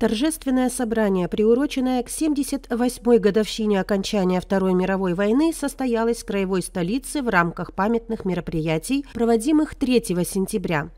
Торжественное собрание, приуроченное к 78-й годовщине окончания Второй мировой войны, состоялось в краевой столице в рамках памятных мероприятий, проводимых 3 сентября.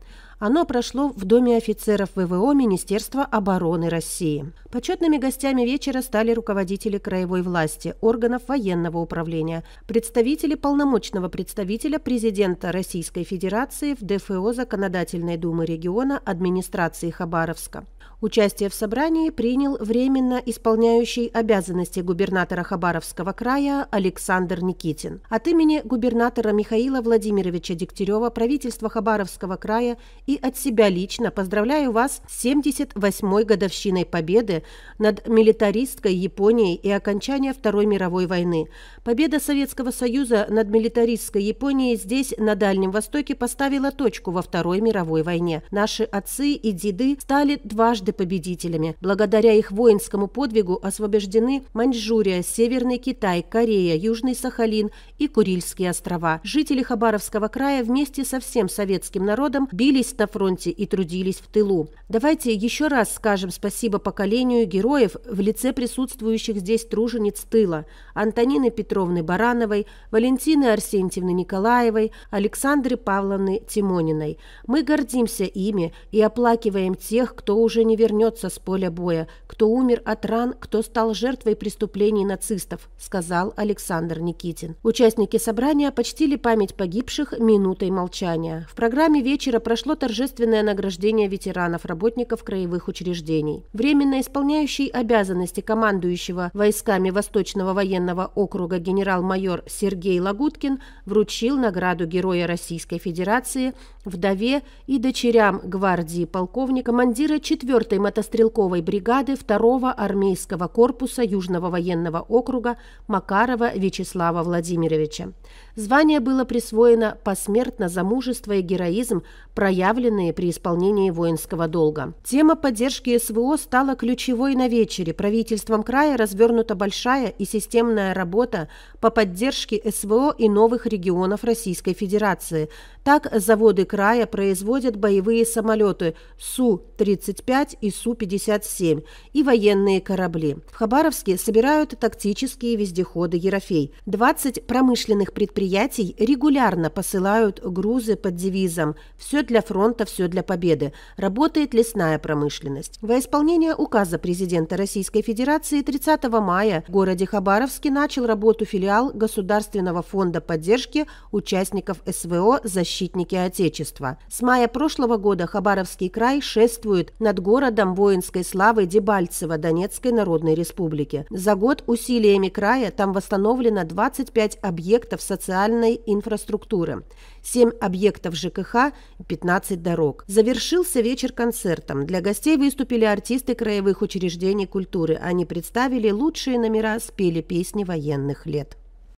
Оно прошло в Доме офицеров ВВО Министерства обороны России. Почетными гостями вечера стали руководители краевой власти, органов военного управления, представители полномочного представителя президента Российской Федерации в ДФО Законодательной Думы региона администрации Хабаровска. Участие в собрании принял временно исполняющий обязанности губернатора Хабаровского края Александр Никитин. От имени губернатора Михаила Владимировича Дегтярева правительство Хабаровского края и и от себя лично поздравляю вас с 78-й годовщиной победы над милитаристской Японией и окончания Второй мировой войны. Победа Советского Союза над милитаристской Японией здесь, на Дальнем Востоке, поставила точку во Второй мировой войне. Наши отцы и деды стали дважды победителями. Благодаря их воинскому подвигу освобождены Маньчжурия, Северный Китай, Корея, Южный Сахалин и Курильские острова. Жители Хабаровского края вместе со всем советским народом бились находились на фронте и трудились в тылу. Давайте еще раз скажем спасибо поколению героев в лице присутствующих здесь тружениц тыла – Антонины Петровны Барановой, Валентины Арсентьевны Николаевой, Александры Павловны Тимониной. Мы гордимся ими и оплакиваем тех, кто уже не вернется с поля боя, кто умер от ран, кто стал жертвой преступлений нацистов, сказал Александр Никитин. Участники собрания почтили память погибших минутой молчания. В программе вечера прошло торжественное награждение ветеранов, работников краевых учреждений. Временно исполняющий обязанности командующего войсками Восточного военного округа генерал-майор Сергей Лагуткин вручил награду Героя Российской Федерации вдове и дочерям гвардии полковника командира 4-й мотострелковой бригады 2-го армейского корпуса Южного военного округа Макарова Вячеслава Владимировича. Звание было присвоено посмертно за мужество и героизм, проявленные предъявленные при исполнении воинского долга. Тема поддержки СВО стала ключевой на вечере. Правительством края развернута большая и системная работа по поддержке СВО и новых регионов Российской Федерации. Так, заводы края производят боевые самолеты Су-35 и Су-57 и военные корабли. В Хабаровске собирают тактические вездеходы «Ерофей». 20 промышленных предприятий регулярно посылают грузы под девизом «Все для фронта фронта «Все для победы» работает лесная промышленность. Во исполнение указа президента Российской Федерации 30 мая в городе Хабаровске начал работу филиал Государственного фонда поддержки участников СВО «Защитники Отечества». С мая прошлого года Хабаровский край шествует над городом воинской славы Дебальцево Донецкой Народной Республики. За год усилиями края там восстановлено 25 объектов социальной инфраструктуры, 7 объектов ЖКХ, 15 20 дорог. Завершился вечер концертом. Для гостей выступили артисты краевых учреждений культуры. Они представили лучшие номера, спели песни военных лет.